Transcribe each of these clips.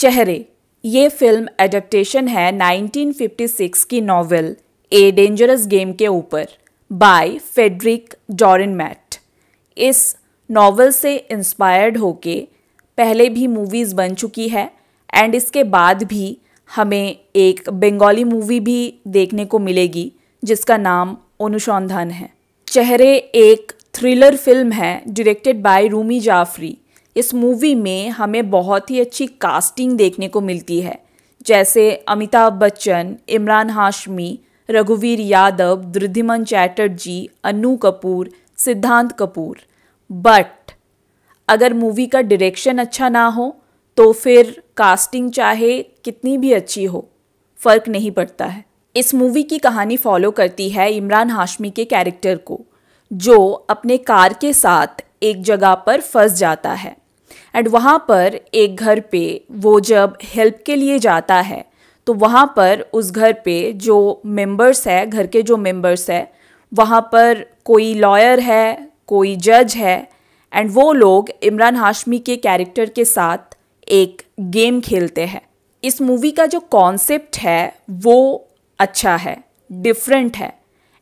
चेहरे ये film adaptation है 1956 की नॉवेल ए डेंजरस गेम के ऊपर बाय फेडरिक डॉरिनमैट इस नॉवल से इंस्पायर्ड होके पहले भी मूवीज़ बन चुकी है एंड इसके बाद भी हमें एक बंगाली मूवी भी देखने को मिलेगी जिसका नाम अनुसंधान है चेहरे एक थ्रिलर फिल्म है डायरेक्टेड बाय रूमी जाफरी इस मूवी में हमें बहुत ही अच्छी कास्टिंग देखने को मिलती है जैसे अमिताभ बच्चन इमरान हाशमी रघुवीर यादव दृधिमन चैटर्जी अनु कपूर सिद्धांत कपूर बट अगर मूवी का डायरेक्शन अच्छा ना हो तो फिर कास्टिंग चाहे कितनी भी अच्छी हो फ़र्क नहीं पड़ता है इस मूवी की कहानी फॉलो करती है इमरान हाशमी के कैरेक्टर को जो अपने कार के साथ एक जगह पर फंस जाता है एंड वहाँ पर एक घर पे वो जब हेल्प के लिए जाता है तो वहाँ पर उस घर पे जो मेंबर्स है घर के जो मेंबर्स है वहाँ पर कोई लॉयर है कोई जज है एंड वो लोग इमरान हाशमी के कैरेक्टर के साथ एक गेम खेलते हैं इस मूवी का जो कॉन्सेप्ट है वो अच्छा है डिफरेंट है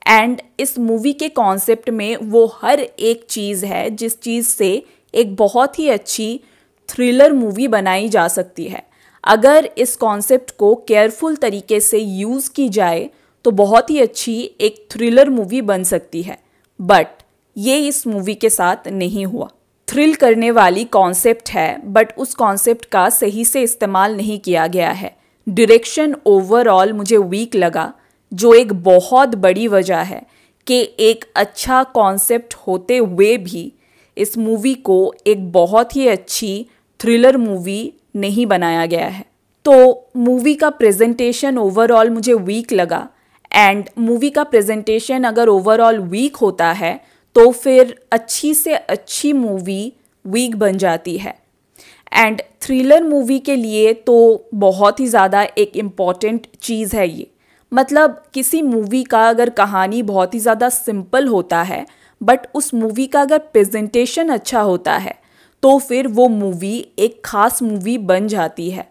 एंड इस मूवी के कॉन्सेप्ट में वो हर एक चीज़ है जिस चीज़ से एक बहुत ही अच्छी थ्रिलर मूवी बनाई जा सकती है अगर इस कॉन्सेप्ट को केयरफुल तरीके से यूज़ की जाए तो बहुत ही अच्छी एक थ्रिलर मूवी बन सकती है बट ये इस मूवी के साथ नहीं हुआ थ्रिल करने वाली कॉन्सेप्ट है बट उस कॉन्सेप्ट का सही से इस्तेमाल नहीं किया गया है डायरेक्शन ओवरऑल मुझे वीक लगा जो एक बहुत बड़ी वजह है कि एक अच्छा कॉन्सेप्ट होते हुए भी इस मूवी को एक बहुत ही अच्छी थ्रिलर मूवी नहीं बनाया गया है तो मूवी का प्रेजेंटेशन ओवरऑल मुझे वीक लगा एंड मूवी का प्रेजेंटेशन अगर ओवरऑल वीक होता है तो फिर अच्छी से अच्छी मूवी वीक बन जाती है एंड थ्रिलर मूवी के लिए तो बहुत ही ज़्यादा एक इम्पॉर्टेंट चीज़ है ये मतलब किसी मूवी का अगर कहानी बहुत ही ज़्यादा सिंपल होता है बट उस मूवी का अगर प्रेजेंटेशन अच्छा होता है तो फिर वो मूवी एक ख़ास मूवी बन जाती है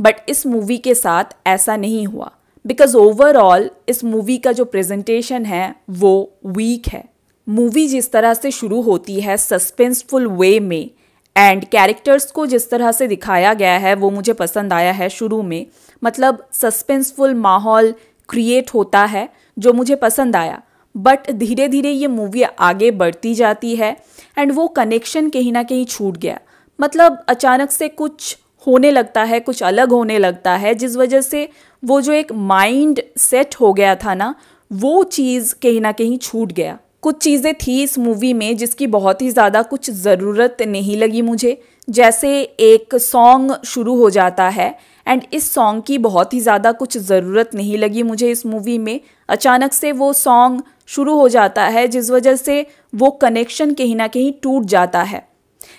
बट इस मूवी के साथ ऐसा नहीं हुआ बिकॉज ओवरऑल इस मूवी का जो प्रेजेंटेशन है वो वीक है मूवी जिस तरह से शुरू होती है सस्पेंसफुल वे में एंड कैरेक्टर्स को जिस तरह से दिखाया गया है वो मुझे पसंद आया है शुरू में मतलब सस्पेंसफुल माहौल क्रिएट होता है जो मुझे पसंद आया बट धीरे धीरे ये मूवी आगे बढ़ती जाती है एंड वो कनेक्शन कहीं ना कहीं छूट गया मतलब अचानक से कुछ होने लगता है कुछ अलग होने लगता है जिस वजह से वो जो एक माइंड सेट हो गया था ना वो चीज़ कहीं ना कहीं छूट गया कुछ चीज़ें थी इस मूवी में जिसकी बहुत ही ज़्यादा कुछ ज़रूरत नहीं लगी मुझे जैसे एक सॉन्ग शुरू हो जाता है एंड इस सॉन्ग की बहुत ही ज़्यादा कुछ ज़रूरत नहीं लगी मुझे इस मूवी में अचानक से वो सॉन्ग शुरू हो जाता है जिस वजह से वो कनेक्शन कहीं ना कहीं टूट जाता है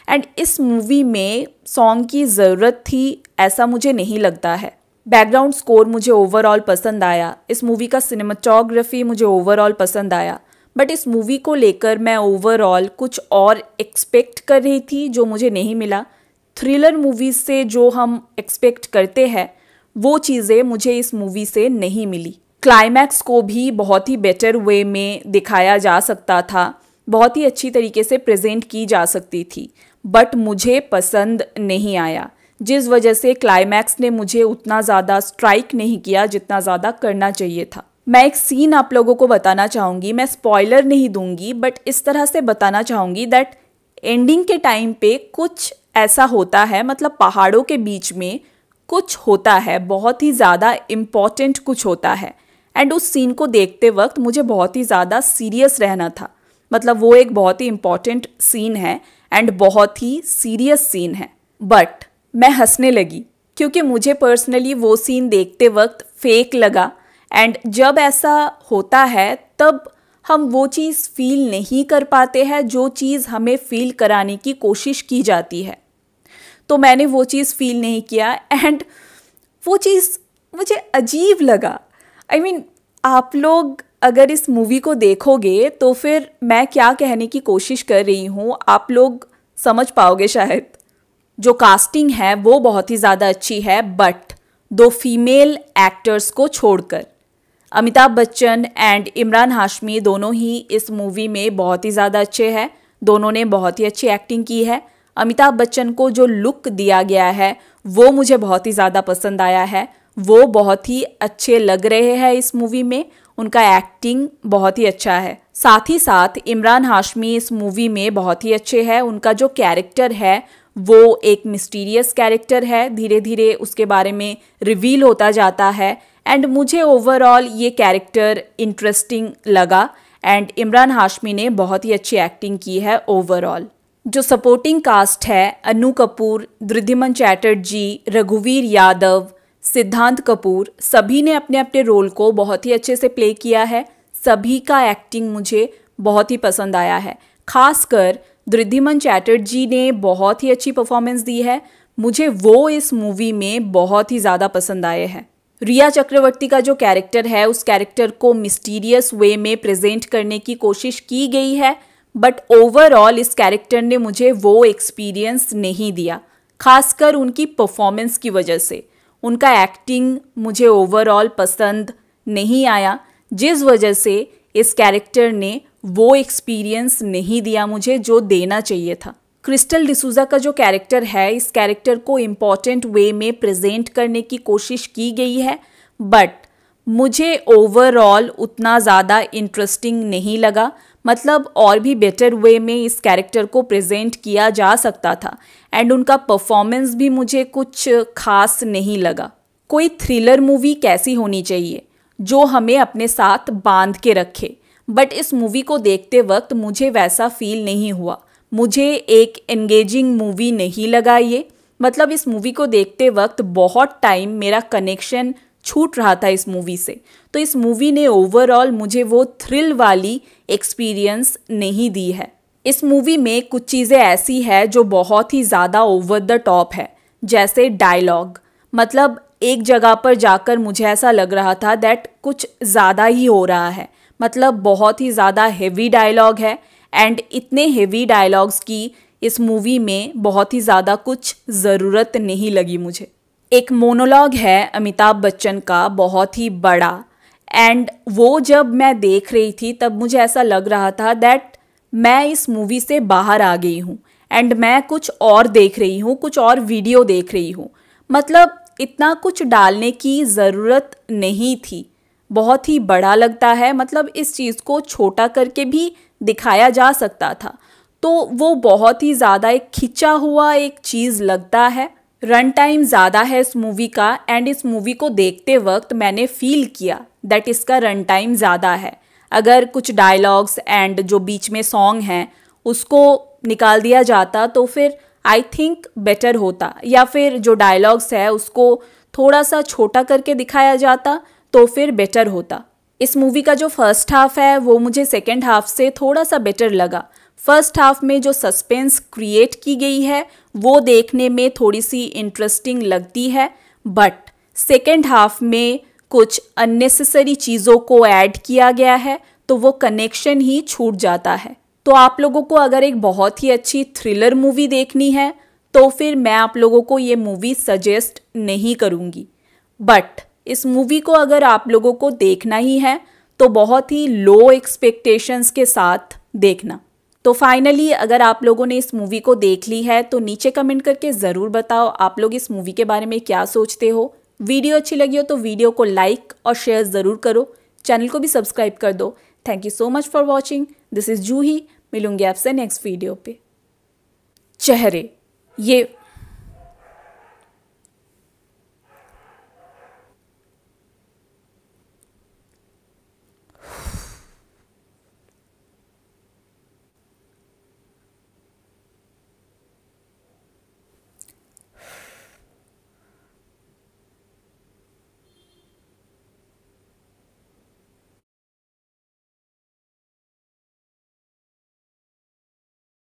एंड इस मूवी में सॉन्ग की ज़रूरत थी ऐसा मुझे नहीं लगता है बैकग्राउंड स्कोर मुझे ओवरऑल पसंद आया इस मूवी का सिनेमाटोग्राफी मुझे ओवरऑल पसंद आया बट इस मूवी को लेकर मैं ओवरऑल कुछ और एक्सपेक्ट कर रही थी जो मुझे नहीं मिला थ्रिलर मूवीज़ से जो हम एक्सपेक्ट करते हैं वो चीज़ें मुझे इस मूवी से नहीं मिली क्लाइमैक्स को भी बहुत ही बेटर वे में दिखाया जा सकता था बहुत ही अच्छी तरीके से प्रेजेंट की जा सकती थी बट मुझे पसंद नहीं आया जिस वजह से क्लाइमैक्स ने मुझे उतना ज़्यादा स्ट्राइक नहीं किया जितना ज़्यादा करना चाहिए था मैं एक सीन आप लोगों को बताना चाहूँगी मैं स्पॉयलर नहीं दूंगी बट इस तरह से बताना चाहूँगी दैट एंडिंग के टाइम पे कुछ ऐसा होता है मतलब पहाड़ों के बीच में कुछ होता है बहुत ही ज़्यादा इम्पॉर्टेंट कुछ होता है एंड उस सीन को देखते वक्त मुझे बहुत ही ज़्यादा सीरियस रहना था मतलब वो एक बहुत ही इम्पॉर्टेंट सीन है एंड बहुत ही सीरियस सीन है बट मैं हंसने लगी क्योंकि मुझे पर्सनली वो सीन देखते वक्त फेक लगा एंड जब ऐसा होता है तब हम वो चीज़ फील नहीं कर पाते हैं जो चीज़ हमें फील कराने की कोशिश की जाती है तो मैंने वो चीज़ फील नहीं किया एंड वो चीज़ मुझे अजीब लगा आई I मीन mean, आप लोग अगर इस मूवी को देखोगे तो फिर मैं क्या कहने की कोशिश कर रही हूँ आप लोग समझ पाओगे शायद जो कास्टिंग है वो बहुत ही ज़्यादा अच्छी है बट दो फीमेल एक्टर्स को छोड़कर अमिताभ बच्चन एंड इमरान हाशमी दोनों ही इस मूवी में बहुत ही ज़्यादा अच्छे हैं दोनों ने बहुत ही अच्छी एक्टिंग की है अमिताभ बच्चन को जो लुक दिया गया है वो मुझे बहुत ही ज़्यादा पसंद आया है वो बहुत ही अच्छे लग रहे हैं इस मूवी में उनका एक्टिंग बहुत ही अच्छा है साथ ही साथ इमरान हाशमी इस मूवी में बहुत ही अच्छे हैं उनका जो कैरेक्टर है वो एक मिस्टीरियस कैरेक्टर है धीरे धीरे उसके बारे में रिवील होता जाता है एंड मुझे ओवरऑल ये कैरेक्टर इंटरेस्टिंग लगा एंड इमरान हाशमी ने बहुत ही अच्छी एक्टिंग की है ओवरऑल जो सपोर्टिंग कास्ट है अनु कपूर दृद्धिमन चैटर्जी रघुवीर यादव सिद्धांत कपूर सभी ने अपने अपने रोल को बहुत ही अच्छे से प्ले किया है सभी का एक्टिंग मुझे बहुत ही पसंद आया है खासकर दृद्धिमन चैटर्जी ने बहुत ही अच्छी परफॉर्मेंस दी है मुझे वो इस मूवी में बहुत ही ज़्यादा पसंद आए हैं रिया चक्रवर्ती का जो कैरेक्टर है उस कैरेक्टर को मिस्टीरियस वे में प्रेजेंट करने की कोशिश की गई है बट ओवरऑल इस कैरेक्टर ने मुझे वो एक्सपीरियंस नहीं दिया खासकर उनकी परफॉर्मेंस की वजह से उनका एक्टिंग मुझे ओवरऑल पसंद नहीं आया जिस वजह से इस कैरेक्टर ने वो एक्सपीरियंस नहीं दिया मुझे जो देना चाहिए था क्रिस्टल डिसूजा का जो कैरेक्टर है इस कैरेक्टर को इम्पॉर्टेंट वे में प्रेजेंट करने की कोशिश की गई है बट मुझे ओवरऑल उतना ज़्यादा इंटरेस्टिंग नहीं लगा मतलब और भी बेटर वे में इस कैरेक्टर को प्रेजेंट किया जा सकता था एंड उनका परफॉर्मेंस भी मुझे कुछ खास नहीं लगा कोई थ्रिलर मूवी कैसी होनी चाहिए जो हमें अपने साथ बांध के रखे बट इस मूवी को देखते वक्त मुझे वैसा फील नहीं हुआ मुझे एक एंगेजिंग मूवी नहीं लगा ये मतलब इस मूवी को देखते वक्त बहुत टाइम मेरा कनेक्शन छूट रहा था इस मूवी से तो इस मूवी ने ओवरऑल मुझे वो थ्रिल वाली एक्सपीरियंस नहीं दी है इस मूवी में कुछ चीज़ें ऐसी है जो बहुत ही ज़्यादा ओवर द टॉप है जैसे डायलॉग मतलब एक जगह पर जाकर मुझे ऐसा लग रहा था दैट कुछ ज़्यादा ही हो रहा है मतलब बहुत ही ज़्यादा हेवी डायलॉग है एंड इतने हेवी डायलॉग्स की इस मूवी में बहुत ही ज़्यादा कुछ ज़रूरत नहीं लगी मुझे एक मोनोलॉग है अमिताभ बच्चन का बहुत ही बड़ा एंड वो जब मैं देख रही थी तब मुझे ऐसा लग रहा था दैट मैं इस मूवी से बाहर आ गई हूँ एंड मैं कुछ और देख रही हूँ कुछ और वीडियो देख रही हूँ मतलब इतना कुछ डालने की ज़रूरत नहीं थी बहुत ही बड़ा लगता है मतलब इस चीज़ को छोटा करके भी दिखाया जा सकता था तो वो बहुत ही ज़्यादा एक खिंचा हुआ एक चीज़ लगता है रन टाइम ज़्यादा है इस मूवी का एंड इस मूवी को देखते वक्त मैंने फील किया दैट इसका रन टाइम ज़्यादा है अगर कुछ डायलॉग्स एंड जो बीच में सॉन्ग हैं उसको निकाल दिया जाता तो फिर आई थिंक बेटर होता या फिर जो डायलॉग्स है उसको थोड़ा सा छोटा करके दिखाया जाता तो फिर बेटर होता इस मूवी का जो फर्स्ट हाफ है वो मुझे सेकेंड हाफ से थोड़ा सा बेटर लगा फर्स्ट हाफ में जो सस्पेंस क्रिएट की गई है वो देखने में थोड़ी सी इंटरेस्टिंग लगती है बट सेकेंड हाफ में कुछ अननेसेसरी चीज़ों को ऐड किया गया है तो वो कनेक्शन ही छूट जाता है तो आप लोगों को अगर एक बहुत ही अच्छी थ्रिलर मूवी देखनी है तो फिर मैं आप लोगों को ये मूवी सजेस्ट नहीं करूँगी बट इस मूवी को अगर आप लोगों को देखना ही है तो बहुत ही लो एक्सपेक्टेशंस के साथ देखना तो फाइनली अगर आप लोगों ने इस मूवी को देख ली है तो नीचे कमेंट करके ज़रूर बताओ आप लोग इस मूवी के बारे में क्या सोचते हो वीडियो अच्छी लगी हो तो वीडियो को लाइक और शेयर ज़रूर करो चैनल को भी सब्सक्राइब कर दो thank you so much for watching this is Juhi मिलूंगी आपसे नेक्स्ट वीडियो पे चेहरे ये